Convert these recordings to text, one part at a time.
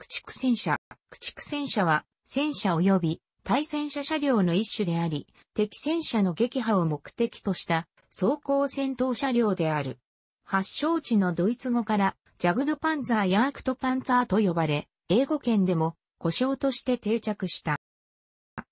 駆逐戦車。駆逐戦車は、戦車及び対戦車車両の一種であり、敵戦車の撃破を目的とした装甲戦闘車両である。発祥地のドイツ語から、ジャグドパンザーやアークトパンツァーと呼ばれ、英語圏でも、故障として定着した。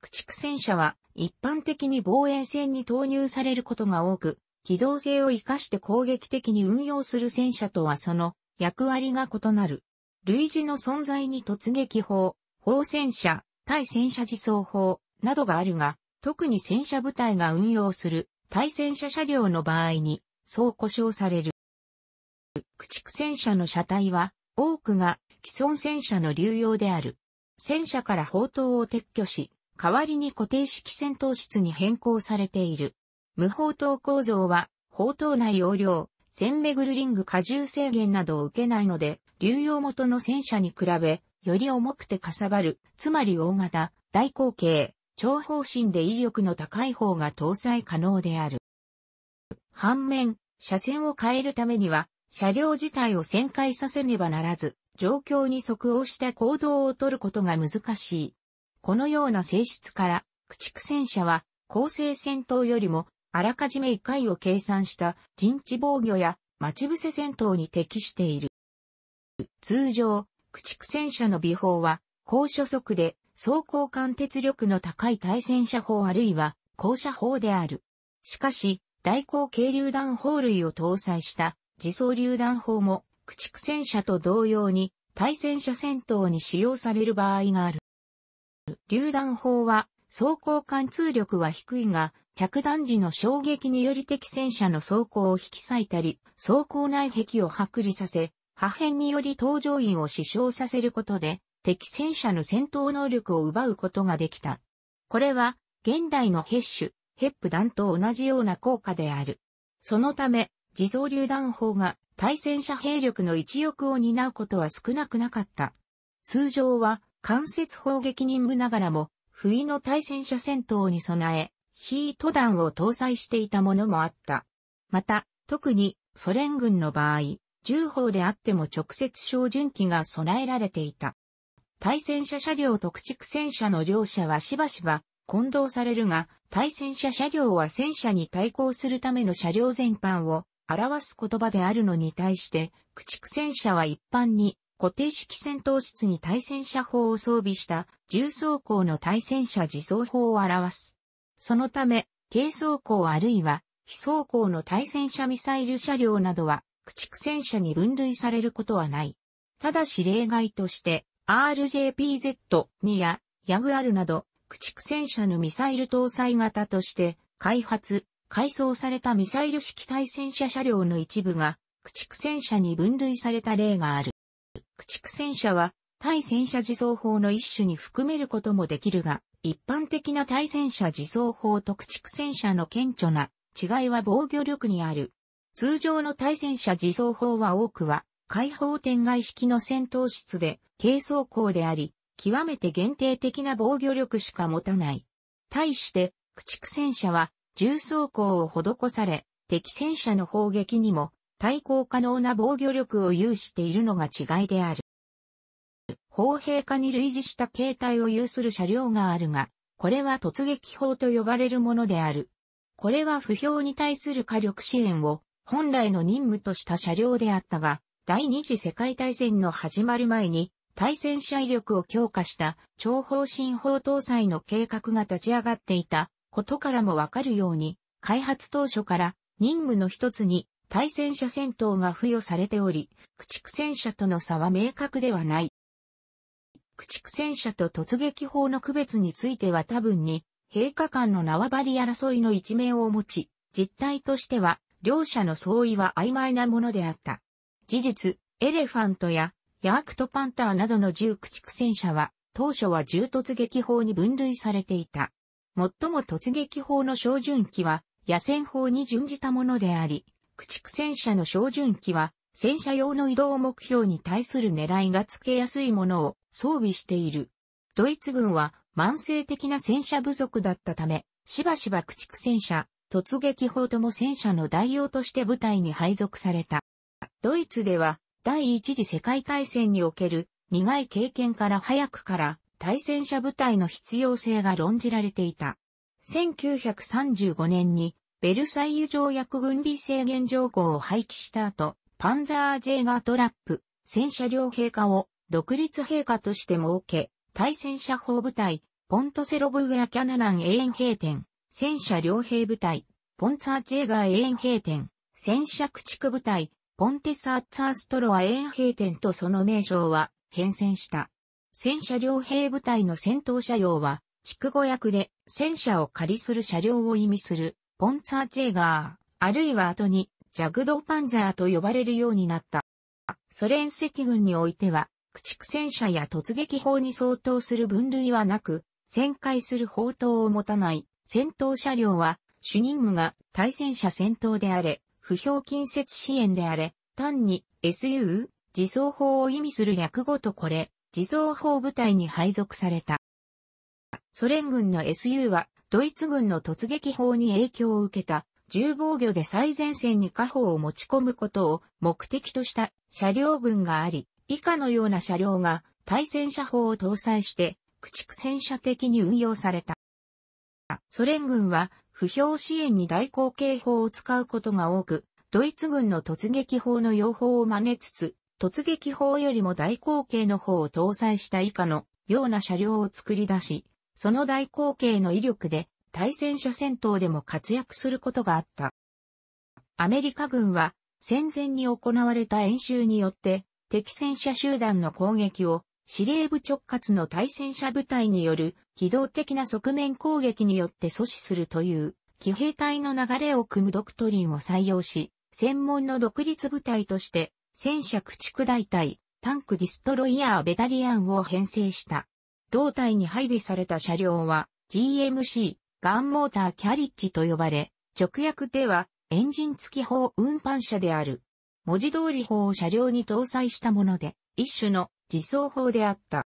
駆逐戦車は、一般的に防衛戦に投入されることが多く、機動性を活かして攻撃的に運用する戦車とはその役割が異なる。類似の存在に突撃砲、砲戦車、対戦車自走砲などがあるが、特に戦車部隊が運用する対戦車車両の場合に、そう故障される。駆逐戦車の車体は、多くが既存戦車の流用である。戦車から砲塔を撤去し、代わりに固定式戦闘室に変更されている。無砲塔構造は、砲塔内容量、全メグルリング荷重制限などを受けないので、流用元の戦車に比べ、より重くてかさばる、つまり大型、大口径、長方針で威力の高い方が搭載可能である。反面、車線を変えるためには、車両自体を旋回させねばならず、状況に即応した行動を取ることが難しい。このような性質から、駆逐戦車は、構成戦闘よりもあらかじめ1回を計算した陣地防御や待ち伏せ戦闘に適している。通常、駆逐戦車の美法は、高初速で、走行貫鉄力の高い対戦車砲あるいは、高射砲である。しかし、大口径榴弾砲類を搭載した自走榴弾砲も、駆逐戦車と同様に、対戦車戦闘に使用される場合がある。榴弾砲は、走行間通力は低いが、着弾時の衝撃により敵戦車の装甲を引き裂いたり、装甲内壁を剥離させ、破片により搭乗員を死傷させることで、敵戦車の戦闘能力を奪うことができた。これは、現代のヘッシュ、ヘップ弾と同じような効果である。そのため、自走榴弾砲が対戦車兵力の一翼を担うことは少なくなかった。通常は、間接砲撃任務ながらも、不意の対戦車戦闘に備え、ヒート弾を搭載していたものもあった。また、特にソ連軍の場合、重砲であっても直接照準機が備えられていた。対戦車車両と駆逐戦車の両者はしばしば混同されるが、対戦車車両は戦車に対抗するための車両全般を表す言葉であるのに対して、駆逐戦車は一般に固定式戦闘室に対戦車砲を装備した重装甲の対戦車自走砲を表す。そのため、軽装甲あるいは非装甲の対戦車ミサイル車両などは駆逐戦車に分類されることはない。ただし例外として RJPZ2 やヤグアルなど駆逐戦車のミサイル搭載型として開発、改装されたミサイル式対戦車車両の一部が駆逐戦車に分類された例がある。駆逐戦車は対戦車自走法の一種に含めることもできるが、一般的な対戦車自走砲駆逐戦車の顕著な違いは防御力にある。通常の対戦車自走砲は多くは開放点外式の戦闘室で軽装甲であり、極めて限定的な防御力しか持たない。対して、駆逐戦車は重装甲を施され、敵戦車の砲撃にも対抗可能な防御力を有しているのが違いである。砲兵化に類似した形態を有する車両があるが、これは突撃砲と呼ばれるものである。これは不評に対する火力支援を本来の任務とした車両であったが、第二次世界大戦の始まる前に、対戦車威力を強化した超方針砲搭載の計画が立ち上がっていたことからもわかるように、開発当初から任務の一つに対戦車戦闘が付与されており、駆逐戦車との差は明確ではない。駆逐戦車と突撃砲の区別については多分に、陛下間の縄張り争いの一面を持ち、実態としては、両者の相違は曖昧なものであった。事実、エレファントや、ヤークトパンターなどの銃駆逐戦車は、当初は銃突撃砲に分類されていた。最も突撃砲の照準機は、野戦砲に準じたものであり、駆逐戦車の照準機は、戦車用の移動目標に対する狙いがつけやすいものを装備している。ドイツ軍は慢性的な戦車不足だったため、しばしば駆逐戦車、突撃砲とも戦車の代用として部隊に配属された。ドイツでは第一次世界大戦における苦い経験から早くから対戦車部隊の必要性が論じられていた。1935年にベルサイユ条約軍備制限条項を廃棄した後、パンザージェーガートラップ、戦車両陛下を独立陛下として設け、対戦車砲部隊、ポントセロブウェアキャナラン永遠兵店、戦車両兵部隊、ポンツァージェーガー永遠兵店、戦車駆逐部隊、ポンテサーツァーストロア永遠兵店とその名称は変遷した。戦車両兵部隊の戦闘車両は、筑語役で戦車を仮する車両を意味する、ポンツァージェーガー、あるいは後にジャグドパンザーと呼ばれるようになった。ソ連赤軍においては、駆逐戦車や突撃砲に相当する分類はなく、旋回する砲塔を持たない戦闘車両は、主任務が対戦車戦闘であれ、不評近接支援であれ、単に SU、自走砲を意味する略語とこれ、自走砲部隊に配属された。ソ連軍の SU は、ドイツ軍の突撃砲に影響を受けた重防御で最前線に火砲を持ち込むことを目的とした車両群があり、以下のような車両が対戦車砲を搭載して駆逐戦車的に運用された。ソ連軍は不評支援に大口径砲を使うことが多く、ドイツ軍の突撃砲の用法を真似つつ、突撃砲よりも大口径の砲を搭載した以下のような車両を作り出し、その大口径の威力で対戦車戦闘でも活躍することがあった。アメリカ軍は戦前に行われた演習によって敵戦車集団の攻撃を司令部直轄の対戦車部隊による機動的な側面攻撃によって阻止するという騎兵隊の流れを組むドクトリンを採用し、専門の独立部隊として戦車駆逐大隊、タンクディストロイヤーベタリアンを編成した。胴体に配備された車両は GMC、ガンモーターキャリッジと呼ばれ、直訳ではエンジン付き砲運搬車である。文字通り砲を車両に搭載したもので、一種の自走砲であった。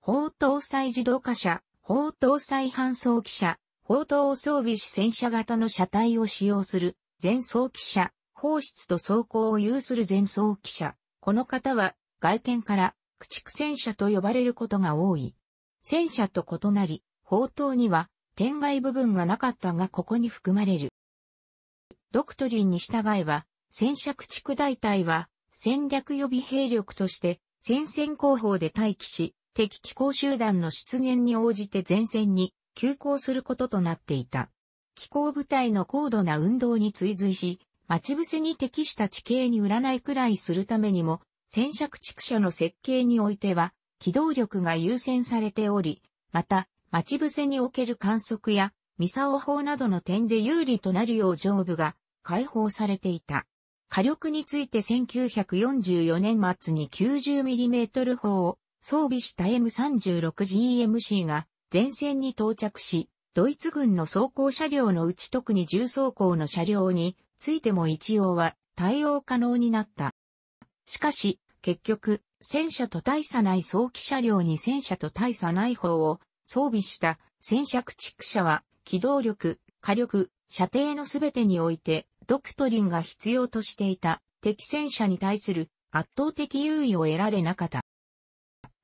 砲搭載自動化車、砲搭載搬送機車、砲塔を装備し戦車型の車体を使用する前装機車、砲室と装甲を有する前装機車。この方は外見から駆逐戦車と呼ばれることが多い。戦車と異なり、砲塔には天外部分がなかったがここに含まれる。ドクトリンに従えば、戦車地区大隊は戦略予備兵力として戦線後方で待機し、敵機構集団の出現に応じて前線に急行することとなっていた。機構部隊の高度な運動に追随し、待ち伏せに適した地形に占いくらいするためにも、戦車駆逐舎の設計においては、機動力が優先されており、また、待ち伏せにおける観測や、ミサオ法などの点で有利となるよう上部が解放されていた。火力について1944年末に 90mm 砲を装備した M36GMC が前線に到着し、ドイツ軍の装甲車両のうち特に重装甲の車両についても一応は対応可能になった。しかし、結局、戦車と大差ない装機車両に戦車と大差ない砲を装備した戦車駆逐車は、機動力、火力、射程のすべてにおいて、ドクトリンが必要としていた敵戦車に対する圧倒的優位を得られなかった。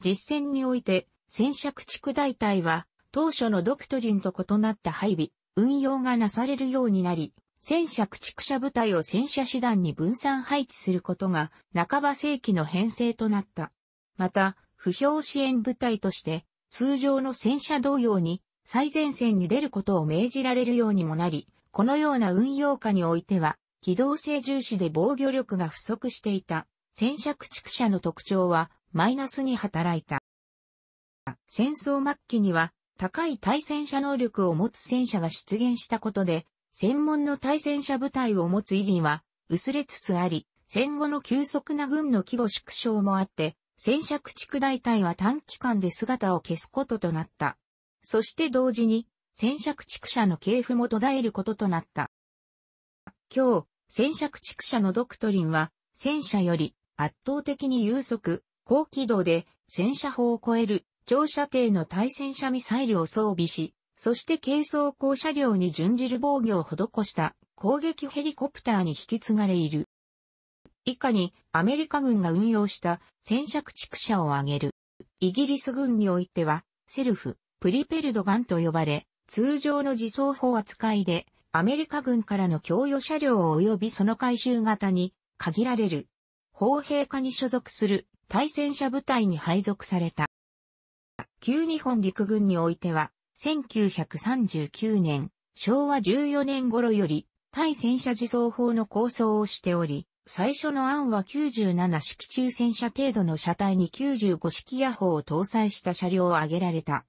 実戦において、戦車駆逐大隊は、当初のドクトリンと異なった配備、運用がなされるようになり、戦車駆逐車部隊を戦車師団に分散配置することが、半ば世紀の編成となった。また、不評支援部隊として、通常の戦車同様に最前線に出ることを命じられるようにもなり、このような運用下においては、機動性重視で防御力が不足していた戦車駆逐車の特徴はマイナスに働いた。戦争末期には高い対戦車能力を持つ戦車が出現したことで、専門の対戦車部隊を持つ意義は薄れつつあり、戦後の急速な軍の規模縮小もあって、戦車駆逐大隊は短期間で姿を消すこととなった。そして同時に、戦車駆逐車の系譜も途絶えることとなった。今日、戦車駆逐車のドクトリンは、戦車より圧倒的に有速、高機動で戦車砲を超える長射程の対戦車ミサイルを装備し、そして軽装甲車両に準じる防御を施した攻撃ヘリコプターに引き継がれいる。以下にアメリカ軍が運用した戦車駆逐車を挙げる。イギリス軍においては、セルフ、プリペルドガンと呼ばれ、通常の自走砲扱いで、アメリカ軍からの供与車両及びその回収型に限られる。砲兵化に所属する対戦車部隊に配属された。旧日本陸軍においては、1939年、昭和14年頃より、対戦車自走砲の構想をしており、最初の案は97式中戦車程度の車体に95式野砲を搭載した車両を挙げられた。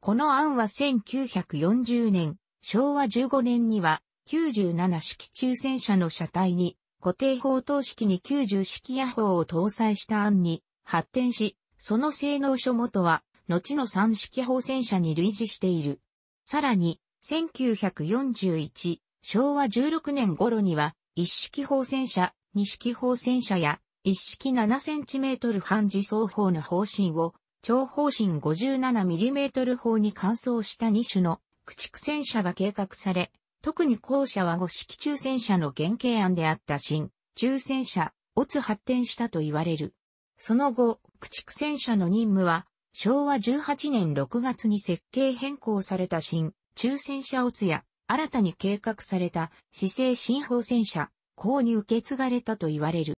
この案は1940年、昭和15年には97式中戦車の車体に固定砲塔式に90式野砲を搭載した案に発展し、その性能書元は後の3式砲戦車に類似している。さらに、1941、昭和16年頃には一式砲戦車二式砲戦車や、一式7センチメートル半自走砲の砲身を、長方針 57mm 砲に換装した2種の駆逐戦車が計画され、特に後者は5式中戦車の原型案であった新、中戦車、オツ発展したと言われる。その後、駆逐戦車の任務は、昭和18年6月に設計変更された新、中戦車オツや、新たに計画された、姿勢新砲戦車、うに受け継がれたと言われる。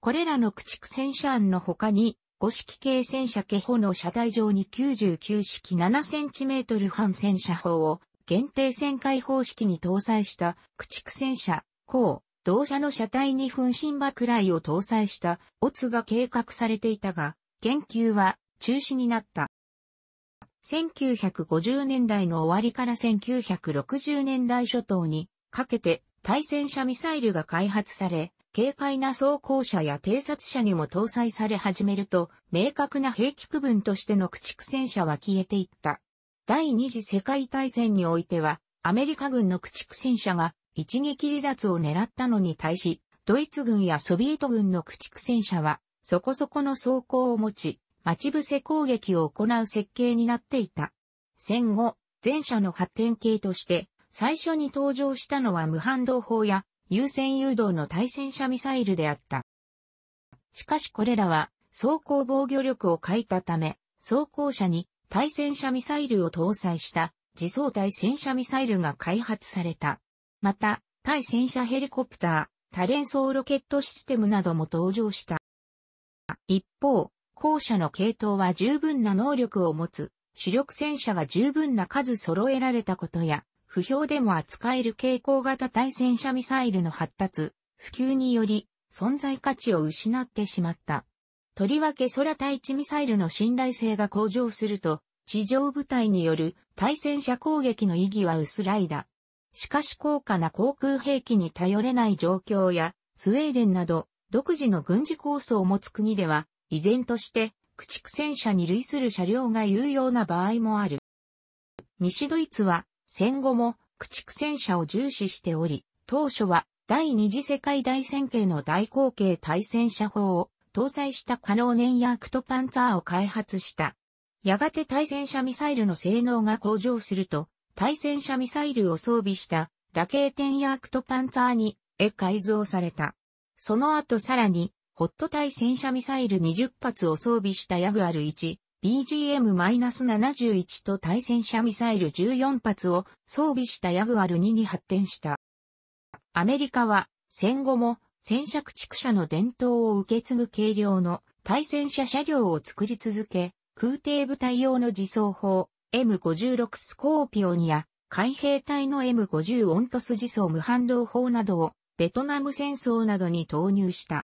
これらの駆逐戦車案の他に、五式系戦車ケホの車体上に99式 7cm 半戦車砲を限定旋回方式に搭載した駆逐戦車、う、同車の車体に噴進爆雷を搭載したオツが計画されていたが、研究は中止になった。1950年代の終わりから1960年代初頭にかけて対戦車ミサイルが開発され、軽快な装甲車や偵察車にも搭載され始めると、明確な兵器区分としての駆逐戦車は消えていった。第二次世界大戦においては、アメリカ軍の駆逐戦車が一撃離脱を狙ったのに対し、ドイツ軍やソビエト軍の駆逐戦車は、そこそこの装甲を持ち、待ち伏せ攻撃を行う設計になっていた。戦後、前者の発展系として、最初に登場したのは無反動砲や優先誘導の対戦車ミサイルであった。しかしこれらは装甲防御力を欠いたため、装甲車に対戦車ミサイルを搭載した自走対戦車ミサイルが開発された。また、対戦車ヘリコプター、多連装ロケットシステムなども登場した。一方、後者の系統は十分な能力を持つ、主力戦車が十分な数揃えられたことや、不評でも扱える傾向型対戦車ミサイルの発達、普及により存在価値を失ってしまった。とりわけ空対地ミサイルの信頼性が向上すると、地上部隊による対戦車攻撃の意義は薄らいだ。しかし高価な航空兵器に頼れない状況や、スウェーデンなど独自の軍事構想を持つ国では、依然として駆逐戦車に類する車両が有用な場合もある。西ドイツは戦後も駆逐戦車を重視しており、当初は第二次世界大戦系の大口径対戦車砲を搭載した可能年ヤクトパンツァーを開発した。やがて対戦車ミサイルの性能が向上すると、対戦車ミサイルを装備したラケーテンヤークトパンツァーに、へ改造された。その後さらに、ホット対戦車ミサイル20発を装備したヤグアル1、BGM-71 と対戦車ミサイル14発を装備したヤグアル2に発展した。アメリカは戦後も戦車駆逐車の伝統を受け継ぐ軽量の対戦車車両を作り続け、空挺部隊用の自走砲 M56 スコーピオンや海兵隊の M50 オントス自走無反動砲などをベトナム戦争などに投入した。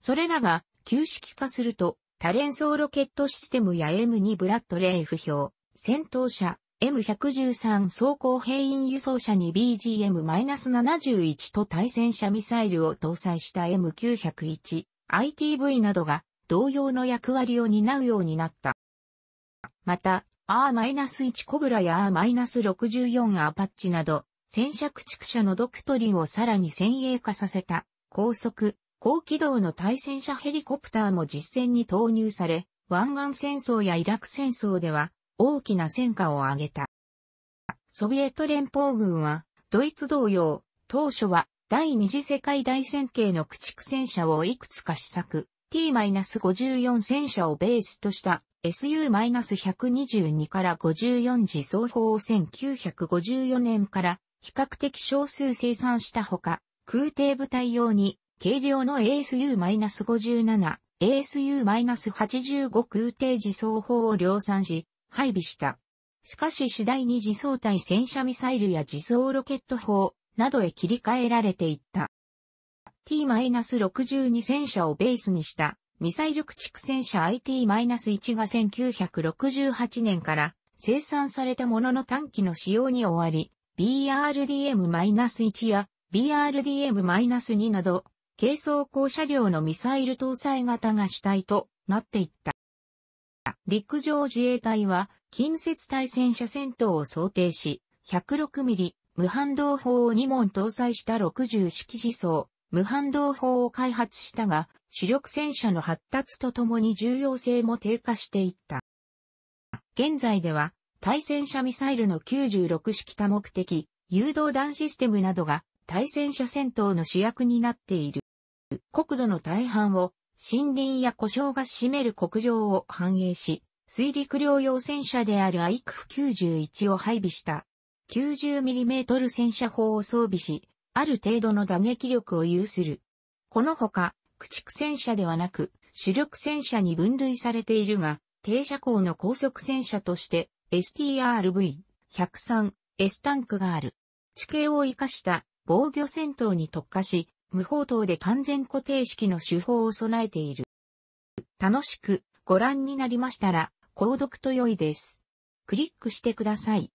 それらが旧式化すると多連装ロケットシステムや M2 ブラッドレーフ評、戦闘車、M113 装甲兵員輸送車に BGM-71 と対戦車ミサイルを搭載した M901、ITV などが同様の役割を担うようになった。また、R-1 コブラや R-64 アパッチなど、戦車駆逐車のドクトリンをさらに先鋭化させた、高速、高機動の対戦車ヘリコプターも実戦に投入され、湾岸戦争やイラク戦争では大きな戦果を上げた。ソビエト連邦軍は、ドイツ同様、当初は第二次世界大戦系の駆逐戦車をいくつか試作、T-54 戦車をベースとした SU-122 から54次双方を1954年から比較的少数生産したほか、空挺部隊用に軽量の ASU-57、ASU-85 空挺自走砲を量産し、配備した。しかし次第に自走対戦車ミサイルや自走ロケット砲などへ切り替えられていった。T-62 戦車をベースにしたミサイル駆逐戦車 IT-1 が1968年から生産されたものの短期の使用に終わり、BRDM-1 や BRDM-2 など軽装甲車両のミサイル搭載型が主体となっていった。陸上自衛隊は近接対戦車戦闘を想定し、106ミリ無反動砲を2門搭載した60式自走、無反動砲を開発したが、主力戦車の発達とともに重要性も低下していった。現在では、対戦車ミサイルの96式多目的、誘導弾システムなどが対戦車戦闘の主役になっている。国土の大半を森林や故障が占める国情を反映し、水陸両用戦車であるアイクフ91を配備した 90mm 戦車砲を装備し、ある程度の打撃力を有する。このほか、駆逐戦車ではなく、主力戦車に分類されているが、低車口の高速戦車として STRV、103、S タンクがある。地形を活かした防御戦闘に特化し、無法等で完全固定式の手法を備えている。楽しくご覧になりましたら、購読と良いです。クリックしてください。